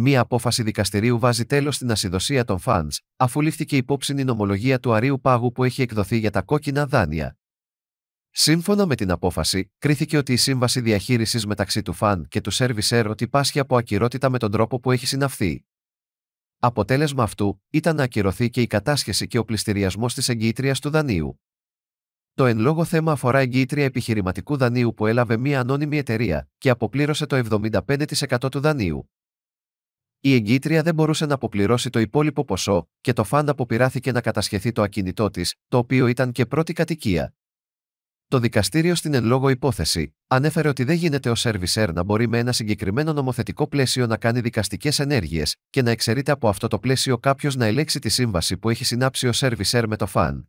Μία απόφαση δικαστηρίου βάζει τέλος στην ασυδοσία των φαντ, αφού λήφθηκε υπόψη η νομολογία του αρίου πάγου που έχει εκδοθεί για τα κόκκινα δάνεια. Σύμφωνα με την απόφαση, κρίθηκε ότι η σύμβαση διαχείρισης μεταξύ του φαν και του σερβισερ ότι πάσχει από ακυρότητα με τον τρόπο που έχει συναυθεί. Αποτέλεσμα αυτού ήταν να ακυρωθεί και η κατάσχεση και ο πληστηριασμός της εγγύητριας του δανείου. Το εν λόγω θέμα αφορά εγγύητρια επιχειρηματικού δανείου που έλαβε μία ανώνυμη εταιρεία και αποπλήρωσε το 75% του δανείου η εγγύτρια δεν μπορούσε να αποπληρώσει το υπόλοιπο ποσό και το ΦΑΝ αποπειράθηκε να κατασχεθεί το ακίνητό της, το οποίο ήταν και πρώτη κατοικία. Το δικαστήριο στην εν λόγω υπόθεση ανέφερε ότι δεν γίνεται ο σερβισέρ να μπορεί με ένα συγκεκριμένο νομοθετικό πλαίσιο να κάνει δικαστικές ενέργειες και να εξαιρείται από αυτό το πλαίσιο κάποιος να ελέξει τη σύμβαση που έχει συνάψει ο σερβισέρ με το φαν.